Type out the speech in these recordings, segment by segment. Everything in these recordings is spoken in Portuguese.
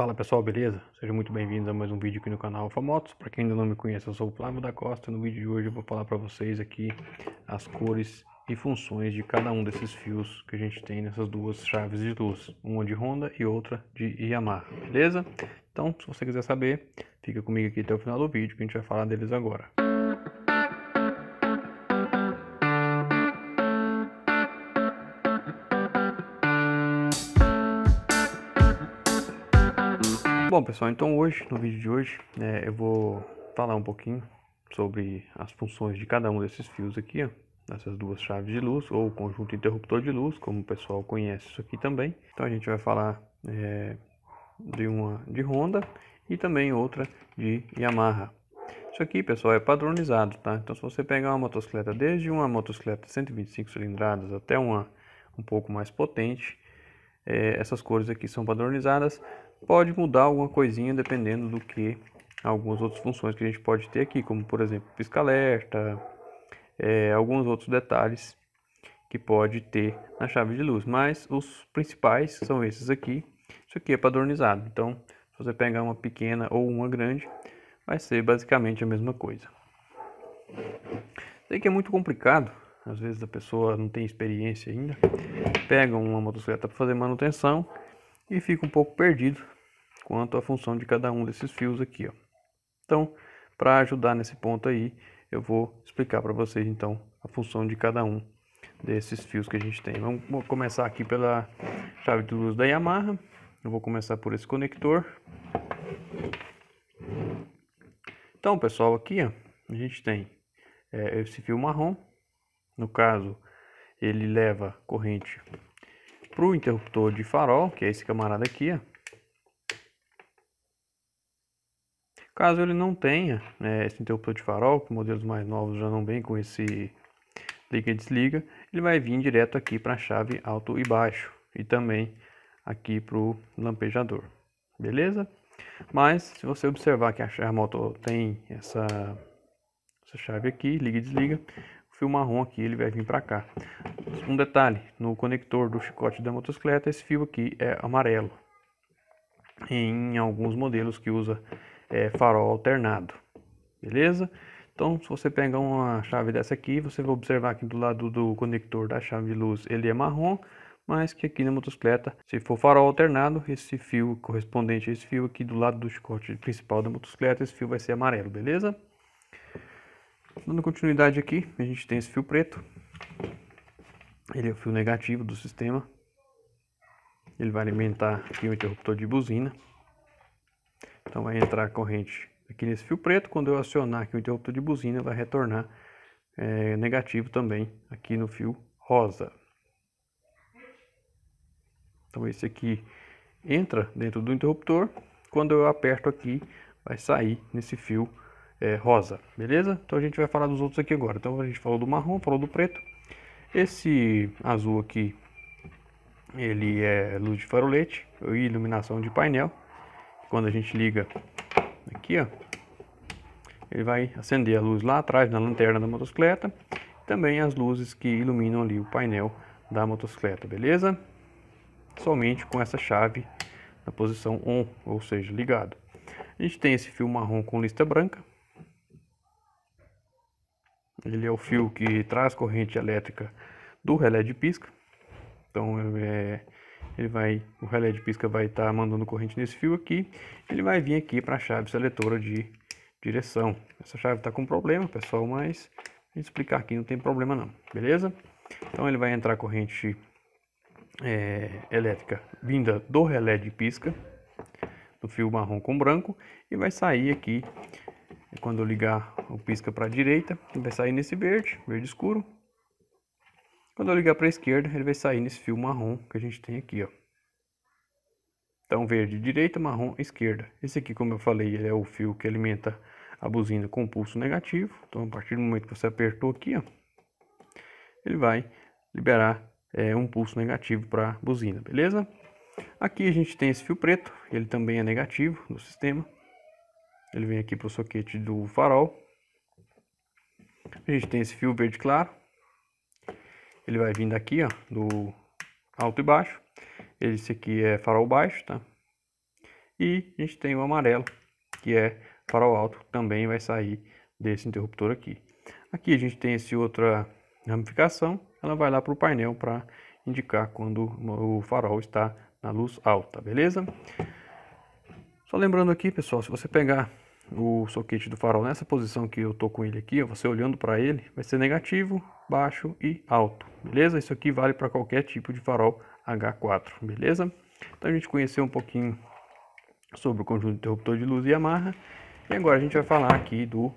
Fala pessoal, beleza? Sejam muito bem-vindos a mais um vídeo aqui no canal Alfa Motos. Para quem ainda não me conhece, eu sou o Flávio da Costa. No vídeo de hoje eu vou falar para vocês aqui as cores e funções de cada um desses fios que a gente tem nessas duas chaves de luz, uma de Honda e outra de Yamaha, beleza? Então, se você quiser saber, fica comigo aqui até o final do vídeo que a gente vai falar deles agora. Música Bom pessoal, então hoje, no vídeo de hoje, é, eu vou falar um pouquinho sobre as funções de cada um desses fios aqui, ó, dessas duas chaves de luz, ou conjunto interruptor de luz, como o pessoal conhece isso aqui também. Então a gente vai falar é, de uma de Honda e também outra de Yamaha. Isso aqui, pessoal, é padronizado, tá? Então se você pegar uma motocicleta, desde uma motocicleta 125 cilindradas até uma um pouco mais potente, é, essas cores aqui são padronizadas pode mudar alguma coisinha dependendo do que algumas outras funções que a gente pode ter aqui, como por exemplo pisca alerta, é, alguns outros detalhes que pode ter na chave de luz, mas os principais são esses aqui. Isso aqui é padronizado, então se você pegar uma pequena ou uma grande, vai ser basicamente a mesma coisa. Sei que é muito complicado, às vezes a pessoa não tem experiência ainda, pega uma motocicleta para fazer manutenção e fica um pouco perdido quanto à função de cada um desses fios aqui. Ó. Então, para ajudar nesse ponto aí, eu vou explicar para vocês então a função de cada um desses fios que a gente tem. Vamos começar aqui pela chave de luz da Yamaha. Eu vou começar por esse conector. Então, pessoal, aqui ó, a gente tem é, esse fio marrom. No caso, ele leva corrente para o interruptor de farol, que é esse camarada aqui. Ó. Caso ele não tenha né, esse interruptor de farol, que modelos mais novos já não vêm com esse liga e desliga, ele vai vir direto aqui para a chave alto e baixo e também aqui para o lampejador, beleza? Mas se você observar que a moto tem essa, essa chave aqui, liga e desliga, fio marrom aqui, ele vai vir para cá. Um detalhe, no conector do chicote da motocicleta, esse fio aqui é amarelo. Em alguns modelos que usa é, farol alternado, beleza? Então, se você pegar uma chave dessa aqui, você vai observar que do lado do conector da chave de luz ele é marrom, mas que aqui na motocicleta, se for farol alternado, esse fio correspondente a esse fio aqui do lado do chicote principal da motocicleta, esse fio vai ser amarelo, beleza? Dando continuidade aqui, a gente tem esse fio preto. Ele é o fio negativo do sistema. Ele vai alimentar aqui o interruptor de buzina. Então vai entrar a corrente aqui nesse fio preto. Quando eu acionar aqui o interruptor de buzina, vai retornar é, negativo também aqui no fio rosa. Então esse aqui entra dentro do interruptor. Quando eu aperto aqui, vai sair nesse fio rosa é, rosa, beleza? Então a gente vai falar dos outros aqui agora. Então a gente falou do marrom, falou do preto. Esse azul aqui, ele é luz de farolete e iluminação de painel. Quando a gente liga aqui, ó, ele vai acender a luz lá atrás na lanterna da motocicleta. Também as luzes que iluminam ali o painel da motocicleta, beleza? Somente com essa chave na posição ON, ou seja, ligado. A gente tem esse fio marrom com lista branca, ele é o fio que traz corrente elétrica do relé de pisca. Então é, ele vai, o relé de pisca vai estar tá mandando corrente nesse fio aqui. Ele vai vir aqui para a chave seletora de direção. Essa chave está com problema, pessoal, mas a explicar aqui não tem problema não, beleza? Então ele vai entrar corrente é, elétrica vinda do relé de pisca, do fio marrom com branco, e vai sair aqui quando eu ligar o pisca para a direita, ele vai sair nesse verde, verde escuro. Quando eu ligar para a esquerda, ele vai sair nesse fio marrom que a gente tem aqui, ó. Então, verde direita, marrom esquerda. Esse aqui, como eu falei, ele é o fio que alimenta a buzina com pulso negativo. Então, a partir do momento que você apertou aqui, ó, ele vai liberar é, um pulso negativo para a buzina, beleza? Aqui a gente tem esse fio preto, ele também é negativo no sistema. Ele vem aqui para o soquete do farol. A gente tem esse fio verde claro. Ele vai vindo aqui, ó, do alto e baixo. Esse aqui é farol baixo, tá? E a gente tem o amarelo, que é farol alto, também vai sair desse interruptor aqui. Aqui a gente tem esse outra ramificação, ela vai lá para o painel para indicar quando o farol está na luz alta, beleza? Só lembrando aqui, pessoal, se você pegar o soquete do farol nessa posição que eu tô com ele aqui, ó, você olhando para ele, vai ser negativo, baixo e alto, beleza? Isso aqui vale para qualquer tipo de farol H4, beleza? Então a gente conheceu um pouquinho sobre o conjunto interruptor de luz e amarra, e agora a gente vai falar aqui do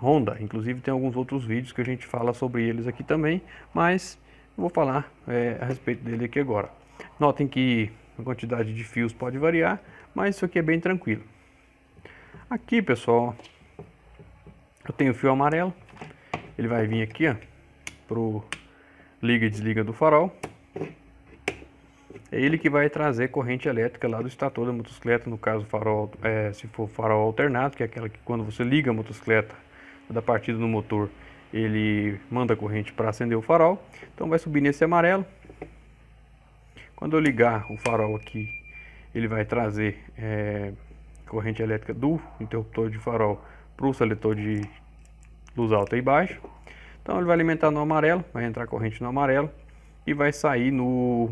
Honda, inclusive tem alguns outros vídeos que a gente fala sobre eles aqui também, mas eu vou falar é, a respeito dele aqui agora. Notem que a quantidade de fios pode variar, mas isso aqui é bem tranquilo. Aqui, pessoal, eu tenho o fio amarelo. Ele vai vir aqui, ó, pro liga e desliga do farol. É ele que vai trazer corrente elétrica lá do estator da motocicleta, no caso farol, é, se for farol alternado, que é aquela que quando você liga a motocicleta da partida no motor, ele manda corrente para acender o farol. Então vai subir nesse amarelo. Quando eu ligar o farol aqui, ele vai trazer é, corrente elétrica do interruptor de farol para o seletor de luz alta e baixa. Então ele vai alimentar no amarelo, vai entrar corrente no amarelo e vai sair no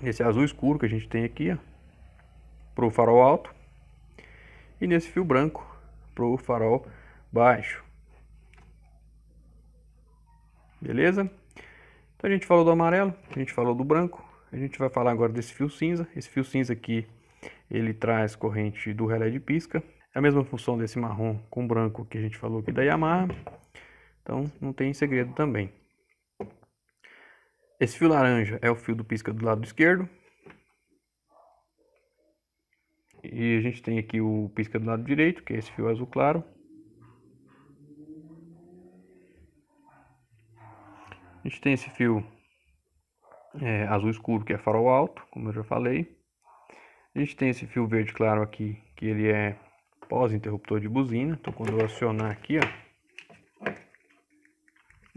nesse azul escuro que a gente tem aqui, para o farol alto e nesse fio branco para o farol baixo. Beleza? Então a gente falou do amarelo, a gente falou do branco, a gente vai falar agora desse fio cinza. Esse fio cinza aqui ele traz corrente do relé de pisca, É a mesma função desse marrom com branco que a gente falou aqui da Yamaha. Então não tem segredo também. Esse fio laranja é o fio do pisca do lado esquerdo. E a gente tem aqui o pisca do lado direito, que é esse fio azul claro. A gente tem esse fio é, azul escuro, que é farol alto, como eu já falei. A gente tem esse fio verde claro aqui, que ele é pós-interruptor de buzina. Então quando eu acionar aqui, ó,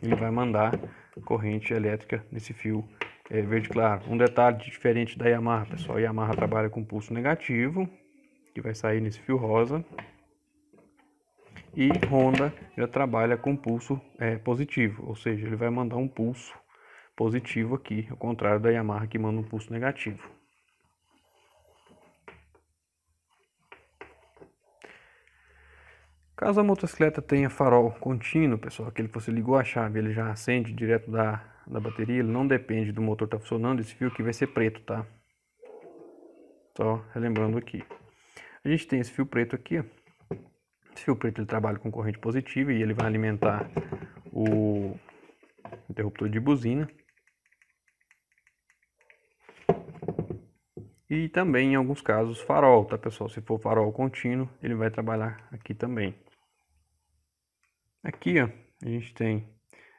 ele vai mandar corrente elétrica nesse fio é, verde claro. Um detalhe diferente da Yamaha, pessoal. A Yamaha trabalha com pulso negativo, que vai sair nesse fio rosa. E Honda já trabalha com pulso é, positivo, ou seja, ele vai mandar um pulso positivo aqui, ao contrário da Yamaha que manda um pulso negativo. Caso a motocicleta tenha farol contínuo, pessoal, aquele que você ligou a chave, ele já acende direto da, da bateria, ele não depende do motor estar tá funcionando, esse fio aqui vai ser preto, tá? Só relembrando aqui. A gente tem esse fio preto aqui, ó. Esse fio preto ele trabalha com corrente positiva e ele vai alimentar o interruptor de buzina. E também em alguns casos farol, tá pessoal? Se for farol contínuo, ele vai trabalhar aqui também. Aqui ó, a gente tem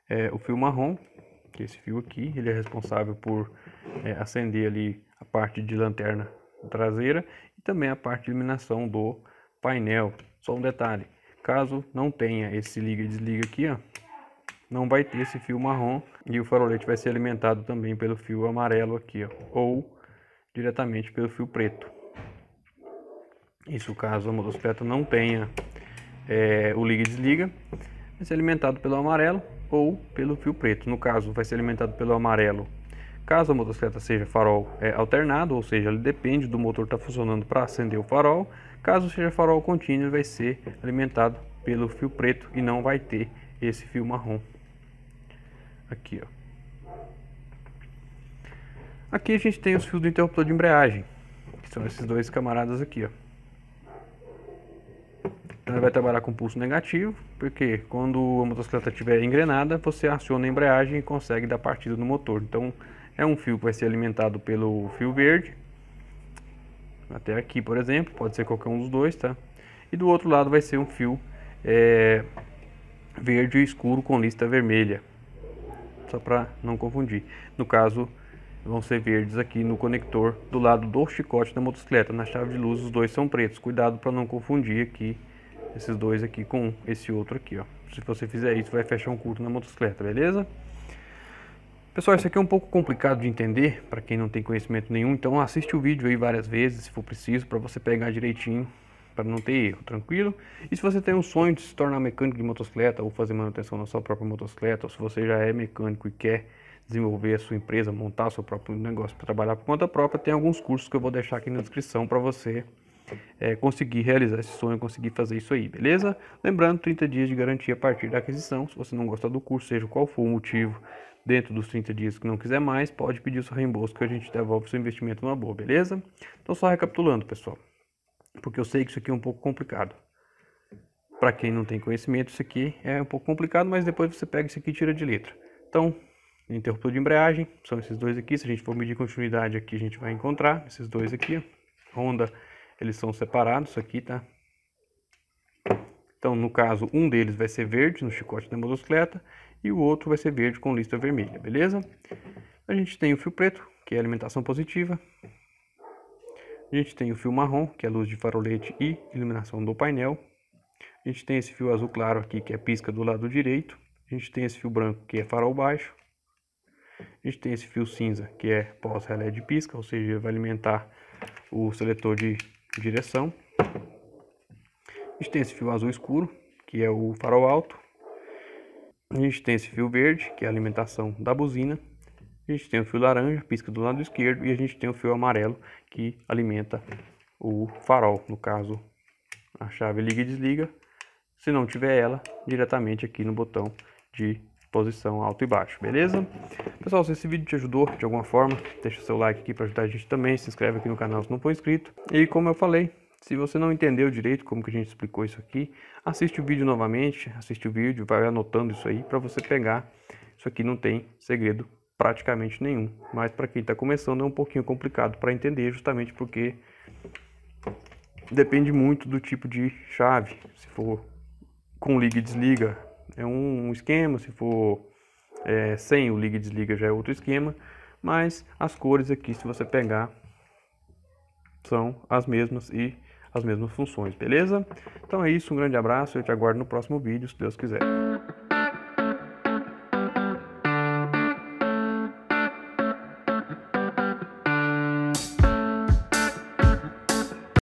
é, o fio marrom, que é esse fio aqui, ele é responsável por é, acender ali a parte de lanterna traseira e também a parte de iluminação do painel. Só um detalhe, caso não tenha esse liga e desliga aqui, ó, não vai ter esse fio marrom e o farolete vai ser alimentado também pelo fio amarelo aqui, ó, ou diretamente pelo fio preto. Isso caso a motocicleta não tenha é, o liga e desliga vai ser alimentado pelo amarelo ou pelo fio preto. No caso, vai ser alimentado pelo amarelo caso a motocicleta seja farol é, alternado, ou seja, ele depende do motor estar tá funcionando para acender o farol. Caso seja farol contínuo, ele vai ser alimentado pelo fio preto e não vai ter esse fio marrom. Aqui, ó. Aqui a gente tem os fios do interruptor de embreagem, que são esses dois camaradas aqui, ó. Então, Ela vai trabalhar com pulso negativo, porque quando a motocicleta estiver engrenada, você aciona a embreagem e consegue dar partida no motor. Então, é um fio que vai ser alimentado pelo fio verde, até aqui, por exemplo, pode ser qualquer um dos dois, tá? E do outro lado vai ser um fio é, verde escuro com lista vermelha, só para não confundir. No caso, vão ser verdes aqui no conector do lado do chicote da motocicleta. Na chave de luz os dois são pretos. Cuidado para não confundir aqui esses dois aqui com esse outro aqui, ó. Se você fizer isso, vai fechar um curto na motocicleta, beleza? Pessoal, isso aqui é um pouco complicado de entender para quem não tem conhecimento nenhum, então assiste o vídeo aí várias vezes, se for preciso, para você pegar direitinho, para não ter erro, tranquilo? E se você tem um sonho de se tornar mecânico de motocicleta ou fazer manutenção na sua própria motocicleta, ou se você já é mecânico e quer desenvolver a sua empresa, montar seu próprio negócio para trabalhar por conta própria, tem alguns cursos que eu vou deixar aqui na descrição para você é, conseguir realizar esse sonho, conseguir fazer isso aí, beleza? Lembrando, 30 dias de garantia a partir da aquisição. Se você não gostar do curso, seja qual for o motivo, dentro dos 30 dias que não quiser mais, pode pedir o seu reembolso que a gente devolve o seu investimento numa boa, beleza? Então, só recapitulando, pessoal, porque eu sei que isso aqui é um pouco complicado. Para quem não tem conhecimento, isso aqui é um pouco complicado, mas depois você pega isso aqui e tira de letra. Então, interruptor de embreagem, são esses dois aqui. Se a gente for medir continuidade aqui, a gente vai encontrar esses dois aqui. Honda, eles são separados aqui, tá? Então, no caso, um deles vai ser verde no chicote da motocicleta e o outro vai ser verde com lista vermelha, beleza? A gente tem o fio preto, que é alimentação positiva. A gente tem o fio marrom, que é luz de farolete e iluminação do painel. A gente tem esse fio azul claro aqui, que é pisca do lado direito. A gente tem esse fio branco, que é farol baixo. A gente tem esse fio cinza que é pós-relé de pisca, ou seja, vai alimentar o seletor de direção. A gente tem esse fio azul escuro, que é o farol alto. A gente tem esse fio verde, que é a alimentação da buzina. A gente tem o fio laranja, pisca do lado esquerdo. E a gente tem o fio amarelo, que alimenta o farol. No caso, a chave liga e desliga. Se não tiver ela, diretamente aqui no botão de posição alto e baixo, beleza? Pessoal, se esse vídeo te ajudou de alguma forma, deixa seu like aqui para ajudar a gente também, se inscreve aqui no canal se não for inscrito. E como eu falei, se você não entendeu direito como que a gente explicou isso aqui, assiste o vídeo novamente, assiste o vídeo, vai anotando isso aí para você pegar. Isso aqui não tem segredo praticamente nenhum, mas para quem está começando é um pouquinho complicado para entender, justamente porque depende muito do tipo de chave. Se for com liga e desliga, é um esquema, se for é, sem o liga e desliga já é outro esquema, mas as cores aqui, se você pegar, são as mesmas e as mesmas funções, beleza? Então é isso, um grande abraço, eu te aguardo no próximo vídeo, se Deus quiser.